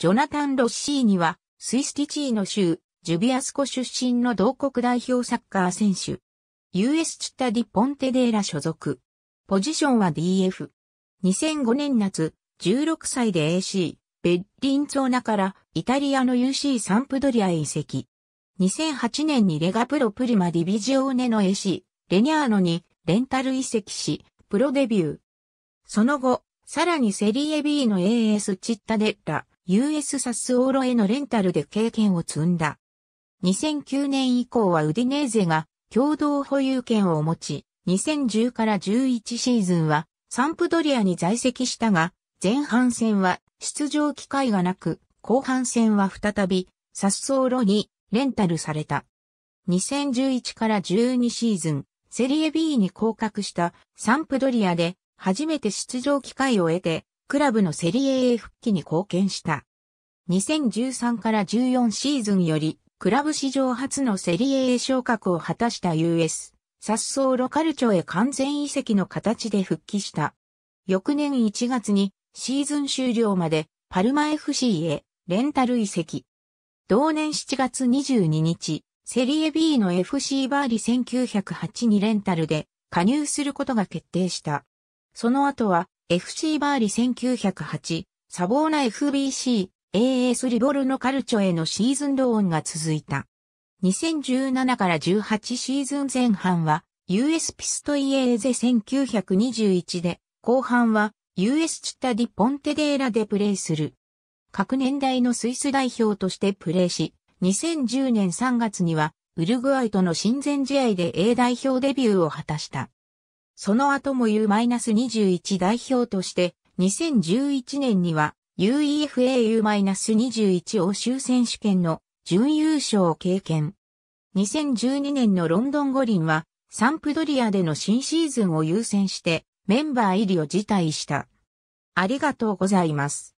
ジョナタン・ロッシーニは、スイスティチーノ州、ジュビアスコ出身の同国代表サッカー選手。US チッタ・ディ・ポンテデーラ所属。ポジションは DF。2005年夏、16歳で AC、ベッリンツォーナからイタリアの UC サンプドリアへ移籍。2008年にレガプロプリマディビジオーネの AC、レニャーノにレンタル移籍し、プロデビュー。その後、さらにセリエ B の AS チッタデッラ、US サスオーロへのレンタルで経験を積んだ。2009年以降はウディネーゼが共同保有権を持ち、2010から11シーズンはサンプドリアに在籍したが、前半戦は出場機会がなく、後半戦は再びサスオーロにレンタルされた。2011から12シーズン、セリエ B に降格したサンプドリアで初めて出場機会を得てクラブのセリエ A 復帰に貢献した。2013から14シーズンより、クラブ史上初のセリエ A 昇格を果たした US、サッソーロカルチョへ完全移籍の形で復帰した。翌年1月にシーズン終了までパルマ FC へレンタル移籍。同年7月22日、セリエ B の FC バーリ1908にレンタルで加入することが決定した。その後は FC バーリ1908、サボーナ FBC、AS リボルのカルチョへのシーズンローンが続いた。2017から18シーズン前半は US ピストイエーゼ1921で、後半は US チッタディ・ポンテデーラでプレーする。各年代のスイス代表としてプレーし、2010年3月にはウルグアイとの親善試合で A 代表デビューを果たした。その後も U-21 代表として、2011年には UEFAU-21 欧州選手権の準優勝を経験。2012年のロンドン五輪は、サンプドリアでの新シーズンを優先して、メンバー入りを辞退した。ありがとうございます。